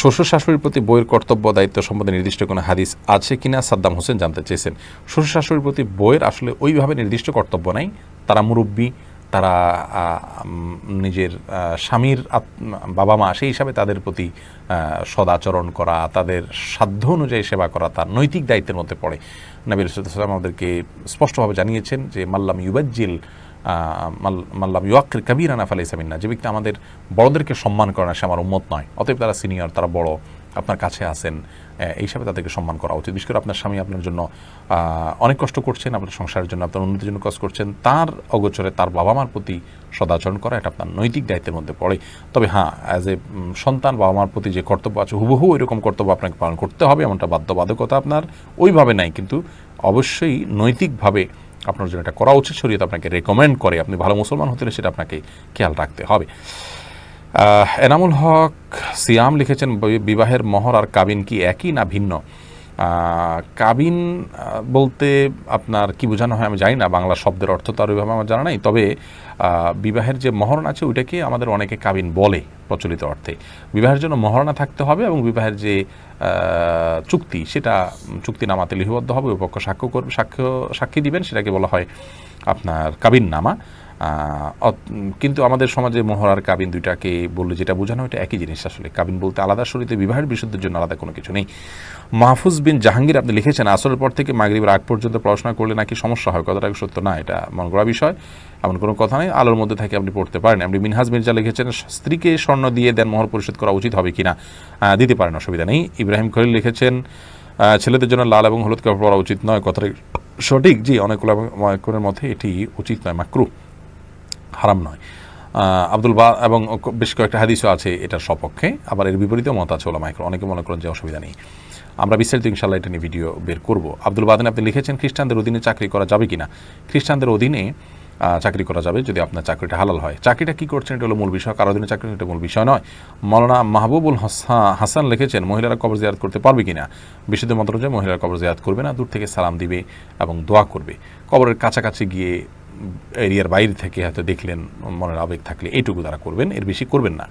শ্বশুর শাশুড়ির প্রতি বইয়ের কর্তব্য দায়িত্ব সম্বন্ধে নির্দিষ্ট কোনো হাদিস আছে কিনা সাদ্দাম হোসেন জানতে চেয়েছেন শ্বশুর শাশুড়ির প্রতি বইয়ের আসলে ওইভাবে নির্দিষ্ট কর্তব্য নাই তারা মুরব্বী তারা নিজের স্বামীর বাবা মা সেই হিসাবে তাদের প্রতি সদাচরণ করা তাদের সাধ্য অনুযায়ী সেবা করা তার নৈতিক দায়িত্বের মধ্যে পড়ে নবীর সাল্লাম আমাদেরকে স্পষ্টভাবে জানিয়েছেন যে মাল্লাম ইউবাজ্জিল মাল্লাম ইয়াক্কির কাবিরানা না যে ব্যক্তি আমাদের বড়দেরকে সম্মান করে না সে আমার উম্মত নয় অতএব তারা সিনিয়র তারা বড় আপনার কাছে আসেন এই হিসাবে তাদেরকে সম্মান করা উচিত বিশেষ করে আপনার স্বামী আপনার জন্য অনেক কষ্ট করছেন আপনার সংসারের জন্য আপনার উন্নতির জন্য কাজ করছেন তার অগোচরে তার বাবা মার প্রতি সদাচরণ করা এটা আপনার নৈতিক দায়িত্বের মধ্যে পড়ে তবে হ্যাঁ অ্যাজ এ সন্তান বাবা মার প্রতি যে কর্তব্য আছে হুবহু রকম কর্তব্য আপনাকে পালন করতে হবে এমনটা বাধ্যবাধকতা আপনার ওইভাবে নাই কিন্তু অবশ্যই নৈতিকভাবে আপনার জন্য এটা করা উচিত শরীয়ত আপনাকে রেকমেন্ড করে আপনি ভালো মুসলমান হতে সেটা আপনাকে খেয়াল রাখতে হবে এনামুল হক সিয়াম লিখেছেন বিবাহের মহর আর কাবিন কি একই না ভিন্ন কাবিন বলতে আপনার কি বোঝানো হয় আমি জানি না বাংলা শব্দের অর্থ তো আর ওইভাবে আমার জানা নাই তবে বিবাহের যে মহরণ আছে ওইটাকে আমাদের অনেকে কাবিন বলে প্রচলিত অর্থে বিবাহের জন্য মহরণা থাকতে হবে এবং বিবাহের যে চুক্তি সেটা চুক্তি নামাতে লিপিবদ্ধ হবে উভপক্ষ সাক্ষ্য করবে সাক্ষ্য সাক্ষী দিবেন সেটাকে বলা হয় আপনার কাবিন নামা কিন্তু আমাদের সমাজে আর কাবিন দুইটাকে বললে যেটা বোঝানো এটা একই জিনিস আসলে কাবিন বলতে আলাদা শরীরে বিবাহের বিশুদ্ধের জন্য আলাদা কোনো কিছু নেই মাহফুজ বিন জাহাঙ্গীর আপনি লিখেছেন আসরের পর থেকে মাগরীবের আগ পর্যন্ত পড়াশোনা করলে নাকি সমস্যা হয় কথাটা সত্য না এটা মন করা বিষয় এমন কোনো কথা নেই আলোর মধ্যে থাকে আপনি পড়তে পারেন আপনি মিনহাজ মির্জা লিখেছেন স্ত্রীকে স্বর্ণ দিয়ে দেন মোহর পরিশোধ করা উচিত হবে কিনা দিতে পারেন অসুবিধা নেই ইব্রাহিম খলিল লিখেছেন ছেলেদের জন্য লাল এবং হলুদ কাপড় পরা উচিত নয় কথাটা সঠিক জি অনেকগুলো মতের মধ্যে এটি উচিত নয় মাকরু হারাম নয় আব্দুল বা এবং বেশ কয়েকটা হাদিসও আছে এটার সপক্ষে আবার এর বিপরীতে মত আছে মাইক্রো অনেকে মনে করেন যে অসুবিধা নেই আমরা বিস্তারিত ইনশাল্লাহ এটা নিয়ে ভিডিও বের করব আব্দুল বাদেন আপনি লিখেছেন খ্রিস্টানদের অধীনে চাকরি করা যাবে কি না খ্রিস্টানদের অধীনে চাকরি করা যাবে যদি আপনার চাকরিটা হালাল হয় চাকরিটা কি করছেন এটা হলো মূল বিষয় কারো দিনে চাকরি এটা মূল বিষয় নয় মৌলানা মাহবুবুল হাসান লিখেছেন মহিলারা কবর জিয়াত করতে পারবে কিনা বিশুদ্ধ মন্ত্র যে মহিলারা কবর জিয়াত করবে না দূর থেকে সালাম দিবে এবং দোয়া করবে কবরের কাছাকাছি গিয়ে এরিয়ার বাইরে থেকে হয়তো দেখলেন মনের আবেগ থাকলে এইটুকু তারা করবেন এর বেশি করবেন না